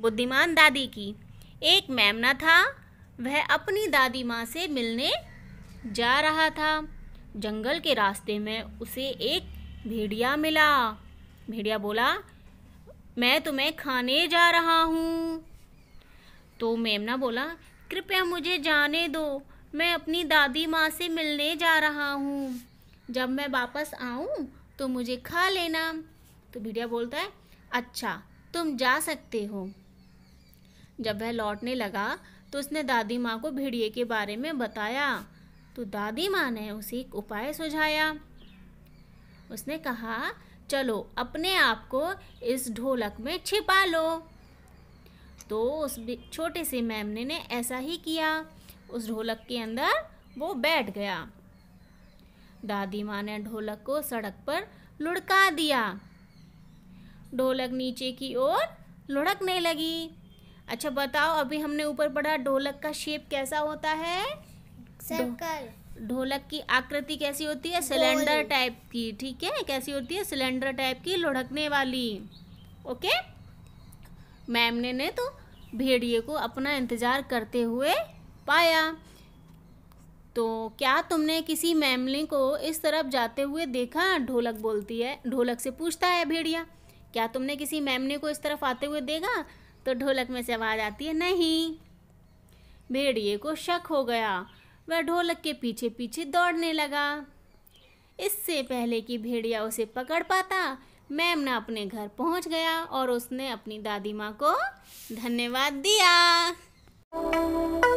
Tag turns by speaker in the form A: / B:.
A: बुद्धिमान दादी की एक मेमना था वह अपनी दादी माँ से मिलने जा रहा था जंगल के रास्ते में उसे एक भेड़िया मिला भेड़िया बोला मैं तुम्हें खाने जा रहा हूँ तो मेमना बोला कृपया मुझे जाने दो मैं अपनी दादी माँ से मिलने जा रहा हूँ जब मैं वापस आऊँ तो मुझे खा लेना तो भेड़िया बोलता है अच्छा तुम जा सकते हो जब वह लौटने लगा तो उसने दादी माँ को भेड़िए के बारे में बताया तो दादी माँ ने उसे एक उपाय सुझाया उसने कहा चलो अपने आप को इस ढोलक में छिपा लो तो उस छोटे से मैमने ने ऐसा ही किया उस ढोलक के अंदर वो बैठ गया दादी माँ ने ढोलक को सड़क पर लुढ़का दिया ढोलक नीचे की ओर लुढ़कने लगी अच्छा बताओ अभी हमने ऊपर पढ़ा ढोलक का शेप कैसा होता है सर्कल ढोलक की आकृति कैसी होती है सिलेंडर टाइप की ठीक है कैसी होती है सिलेंडर टाइप की लुढ़कने वाली ओके मैम ने ने तो भेड़िए को अपना इंतज़ार करते हुए पाया तो क्या तुमने किसी मैमले को इस तरफ जाते हुए देखा ढोलक बोलती है ढोलक से पूछता है भेड़िया क्या तुमने किसी मैमने को इस तरफ आते हुए देखा तो ढोलक में से आवाज़ आती है नहीं भेड़िए को शक हो गया वह ढोलक के पीछे पीछे दौड़ने लगा इससे पहले कि भेड़िया उसे पकड़ पाता मेमना अपने घर पहुंच गया और उसने अपनी दादी माँ को धन्यवाद दिया